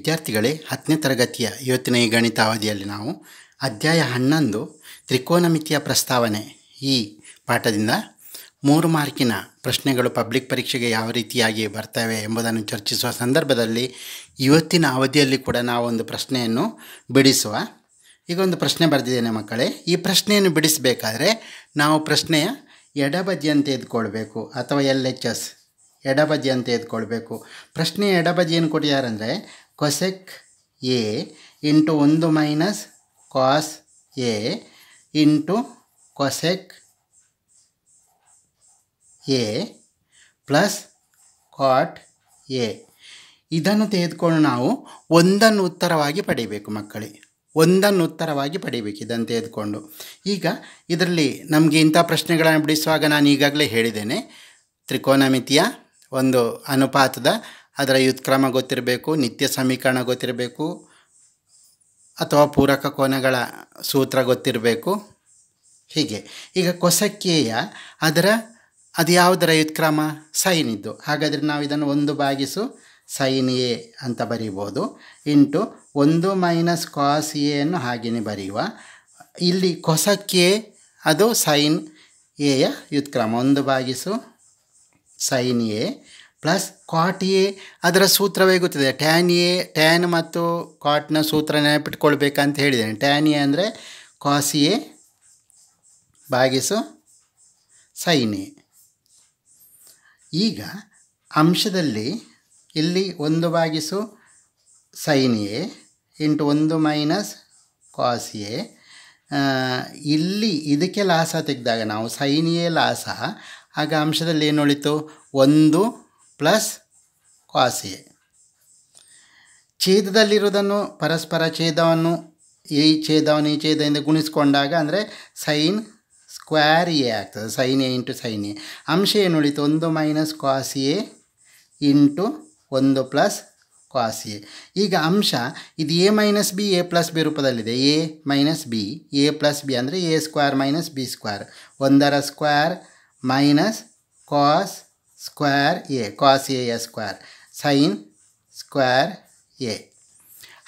ವಿದ್ಯಾರ್ಥಿಗಳೇ ಹತ್ತನೇ ತರಗತಿಯ ಇವತ್ತಿನ ಈ ಗಣಿತ ಅವಧಿಯಲ್ಲಿ ನಾವು ಅಧ್ಯಾಯ ಹನ್ನೊಂದು ತ್ರಿಕೋನಮಿತಿಯ ಪ್ರಸ್ತಾವನೆ ಈ ಪಾಠದಿಂದ ಮೂರು ಮಾರ್ಕಿನ ಪ್ರಶ್ನೆಗಳು ಪಬ್ಲಿಕ್ ಪರೀಕ್ಷೆಗೆ ಯಾವ ರೀತಿಯಾಗಿ ಬರ್ತವೆ ಎಂಬುದನ್ನು ಚರ್ಚಿಸುವ ಸಂದರ್ಭದಲ್ಲಿ ಇವತ್ತಿನ ಅವಧಿಯಲ್ಲಿ ಕೂಡ ನಾವು ಒಂದು ಪ್ರಶ್ನೆಯನ್ನು ಬಿಡಿಸುವ ಈಗ ಒಂದು ಪ್ರಶ್ನೆ ಬರೆದಿದ್ದೇನೆ ಮಕ್ಕಳೇ ಈ ಪ್ರಶ್ನೆಯನ್ನು ಬಿಡಿಸಬೇಕಾದ್ರೆ ನಾವು ಪ್ರಶ್ನೆಯ ಎಡಬದಿಯನ್ನು ತೆಗೆದುಕೊಳ್ಬೇಕು ಅಥವಾ ಎಲ್ ಎಚ್ ಎಸ್ ಎಡಬದಿಯನ್ನು ತೆಗೆದುಕೊಳ್ಬೇಕು ಪ್ರಶ್ನೆ ಎಡಬದಿಯನ್ನು ಕೊಟ್ಟಿದ್ದಾರೆ ಅಂದರೆ ಕೊಸೆಕ್ ಎ ಇಂಟು ಒಂದು minus cos A into cosec A plus cot A ಇದನ್ನು ತೆಗೆದುಕೊಂಡು ನಾವು ಒಂದನ್ನು ಉತ್ತರವಾಗಿ ಪಡೆಯಬೇಕು ಮಕ್ಕಳೇ ಒಂದನ್ನು ಉತ್ತರವಾಗಿ ಪಡೆಯಬೇಕು ಇದನ್ನು ತೆಗೆದುಕೊಂಡು ಈಗ ಇದರಲ್ಲಿ ನಮಗೆ ಇಂಥ ಪ್ರಶ್ನೆಗಳನ್ನು ಬಿಡಿಸುವಾಗ ನಾನು ಈಗಾಗಲೇ ಹೇಳಿದ್ದೇನೆ ತ್ರಿಕೋನಮಿತಿಯ ಒಂದು ಅನುಪಾತದ ಅದರ ವ್ಯುತ್ಕ್ರಮ ಗೊತ್ತಿರಬೇಕು ನಿತ್ಯ ಸಮೀಕರಣ ಗೊತ್ತಿರಬೇಕು ಅಥವಾ ಪೂರಕ ಕೋನಗಳ ಸೂತ್ರ ಗೊತ್ತಿರಬೇಕು ಹೀಗೆ ಈಗ ಕೊಸಕ್ಕೆಯ ಅದರ ಅದು ಯಾವುದರ ವ್ಯುತ್ಕ್ರಮ ಸೈನ್ ಇದ್ದು ಹಾಗಾದರೆ ನಾವು ಇದನ್ನು ಒಂದು ಬಾಗಿಸು ಸೈನ್ ಎ ಅಂತ ಬರೀಬೋದು ಇಂಟು ಒಂದು ಮೈನಸ್ ಕಾಸ್ ಎಯನ್ನು ಹಾಗೆಯೇ ಬರೆಯುವ ಇಲ್ಲಿ ಕೊಸಕ್ಕೆ ಅದು ಸೈನ್ ಎಯ ವ್ಯುತ್ಕ್ರಮ ಒಂದು ಬಾಗಿಸು sine A plus cot A ಅದರ ಸೂತ್ರವೇ ಗೊತ್ತಿದೆ ಟ್ಯಾನ್ ಎ ಟ್ಯಾನ್ ಮತ್ತು ಕ್ವಾಟ್ನ ಸೂತ್ರ ನೆನಪಿಟ್ಕೊಳ್ಬೇಕಂತ ಹೇಳಿದ್ದೇನೆ ಟ್ಯಾನ್ ಎ ಅಂದರೆ ಕಾಸ್ ಎ ಭಾಗಿಸು ಸೈನ್ ಎ ಈಗ ಅಂಶದಲ್ಲಿ ಇಲ್ಲಿ ಒಂದು ಭಾಗಿಸು ಸೈನ್ ಎ ಇಂಟು ಒಂದು ಮೈನಸ್ ಕಾಸ್ ಎ ಇಲ್ಲಿ ಇದಕ್ಕೆ ಲಾಸ ತೆಗೆದಾಗ ನಾವು ಸೈನ್ ಎ ಲಾಸ ಆಗ ಅಂಶದಲ್ಲಿ ಏನು ಉಳಿತು ಒಂದು ಪ್ಲಸ್ ಎ ಛೇದದಲ್ಲಿರುವುದನ್ನು ಪರಸ್ಪರ ಛೇದವನ್ನು ಈ ಛೇದವನ್ನು ಈ ಛೇದದಿಂದ ಗುಣಿಸ್ಕೊಂಡಾಗ ಅಂದರೆ ಸೈನ್ ಸ್ಕ್ವೇರ್ ಎ ಆಗ್ತದೆ sine A into sine A ಅಂಶ ಏನು ಉಳಿತು ಒಂದು ಮೈನಸ್ ಕ್ವಾಸ್ ಎ ಇಂಟು ಒಂದು ಪ್ಲಸ್ ಕ್ವಾಸ್ ಎ ಈಗ ಅಂಶ ಇದು A minus B A plus B ರೂಪದಲ್ಲಿದೆ A minus B A plus B ಅಂದರೆ A square minus B square ಒಂದರ square minus cos square A cos A A square sine square A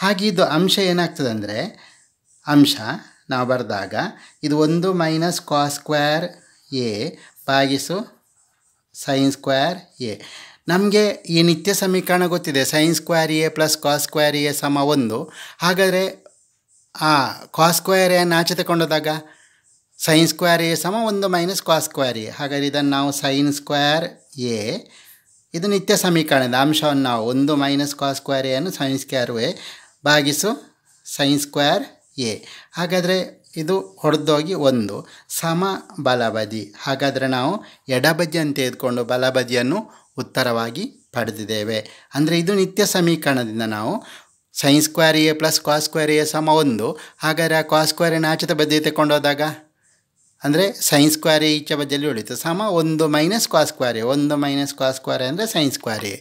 ಹಾಗೆ ಇದು ಅಂಶ ಏನಾಗ್ತದೆ ಅಂದರೆ ಅಂಶ ನಾವು ಬರೆದಾಗ ಇದು ಒಂದು ಮೈನಸ್ ಕಾ ಸ್ಕ್ವೇರ್ ಎ ಭಾಗಿಸು ಸೈನ್ ಸ್ಕ್ವೇರ್ ಎ ನಮಗೆ ಈ ನಿತ್ಯ ಸಮೀಕರಣ ಗೊತ್ತಿದೆ sine square A plus cos square A ಸಮ ಒಂದು ಹಾಗಾದರೆ ಆ ಕಾಸ್ ಸ್ಕ್ವೇರ್ ಎನ್ ಆಚೆ ತಗೊಂಡೋದಾಗ ಸೈನ್ ಸ್ಕ್ವೇರ್ ಎ ಸಮ ಒಂದು ಮೈನಸ್ ಕ್ವಾಸ್ ಸ್ಕ್ವೇರ್ ಎ ಹಾಗಾದರೆ ಇದನ್ನು ನಾವು ಸೈನ್ ಸ್ಕ್ವೇರ್ ಎ ಇದು ನಿತ್ಯ ಸಮೀಕರಣದ ಅಂಶವನ್ನು ನಾವು ಒಂದು minus cos square sines sine square A ಭಾಗಿಸು ಸೈನ್ ಸ್ಕ್ವೇರ್ ಎ ಹಾಗಾದರೆ ಇದು ಹೊಡೆದೋಗಿ ಒಂದು ಸಮ ಬಲಬದಿ ಹಾಗಾದರೆ ನಾವು ಎಡಬದಿಯನ್ನು ತೆಗೆದುಕೊಂಡು ಬಲಬದಿಯನ್ನು ಉತ್ತರವಾಗಿ ಪಡೆದಿದ್ದೇವೆ ಅಂದರೆ ಇದು ನಿತ್ಯ ಸಮೀಕರಣದಿಂದ ನಾವು sine square A plus cos square A ಸಮ ಒಂದು ಹಾಗಾದರೆ ಆ ಸ್ಕ್ವೇರ್ ಎನ್ನು ಆಚಿತ ಬದಿ ತೆಗೊಂಡೋದಾಗ ಅಂದರೆ ಸೈನ್ಸ್ ಸ್ಕ್ವಾರೆ ಈಚೆ ಬದಿಯಲ್ಲಿ ಉಳಿತು ಸಮ ಒಂದು ಮೈನಸ್ ಕ್ವಾ ಸ್ಕ್ವಾರೆ ಒಂದು ಮೈನಸ್ ಕ್ವಾ ಸ್ಕ್ವಾರೆ ಅಂದರೆ ಸೈನ್ಸ್ ಸ್ಕ್ವಾರೆ